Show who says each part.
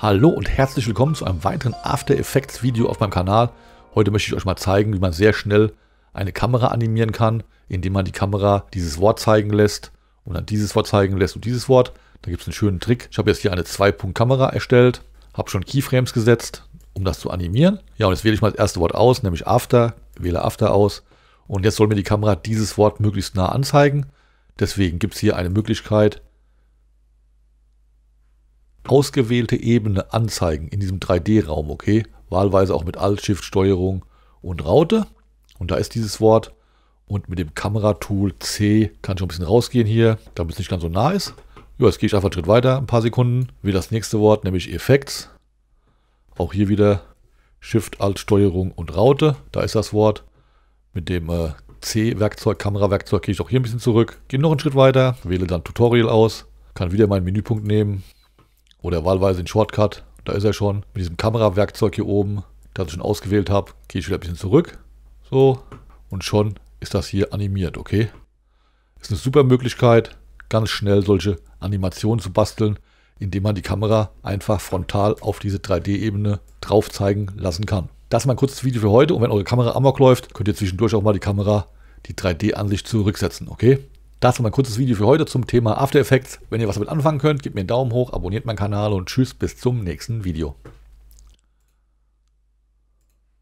Speaker 1: Hallo und herzlich willkommen zu einem weiteren After Effects Video auf meinem Kanal. Heute möchte ich euch mal zeigen, wie man sehr schnell eine Kamera animieren kann, indem man die Kamera dieses Wort zeigen lässt und dann dieses Wort zeigen lässt und dieses Wort. Da gibt es einen schönen Trick. Ich habe jetzt hier eine 2-Punkt-Kamera erstellt, habe schon Keyframes gesetzt, um das zu animieren. Ja, und jetzt wähle ich mal das erste Wort aus, nämlich After, wähle After aus. Und jetzt soll mir die Kamera dieses Wort möglichst nah anzeigen. Deswegen gibt es hier eine Möglichkeit, ausgewählte Ebene anzeigen in diesem 3D-Raum, okay? Wahlweise auch mit Alt-Shift-Steuerung und Raute. Und da ist dieses Wort. Und mit dem Kameratool C kann ich ein bisschen rausgehen hier, damit es nicht ganz so nah ist. Ja, jetzt gehe ich einfach einen Schritt weiter, ein paar Sekunden. Wie das nächste Wort, nämlich Effects. Auch hier wieder Shift-Alt-Steuerung und Raute. Da ist das Wort. Mit dem äh, C-Werkzeug, Kamerawerkzeug gehe ich auch hier ein bisschen zurück. Gehe noch einen Schritt weiter, wähle dann Tutorial aus. Kann wieder meinen Menüpunkt nehmen, oder wahlweise den Shortcut. Da ist er schon. Mit diesem Kamerawerkzeug hier oben, das ich schon ausgewählt habe, gehe ich wieder ein bisschen zurück. So. Und schon ist das hier animiert, okay? Ist eine super Möglichkeit, ganz schnell solche Animationen zu basteln, indem man die Kamera einfach frontal auf diese 3D-Ebene drauf zeigen lassen kann. Das ist mein kurzes Video für heute und wenn eure Kamera amok läuft, könnt ihr zwischendurch auch mal die Kamera, die 3D-Ansicht zurücksetzen, okay? Das Dazu mein kurzes Video für heute zum Thema After Effects. Wenn ihr was damit anfangen könnt, gebt mir einen Daumen hoch, abonniert meinen Kanal und tschüss bis zum nächsten Video.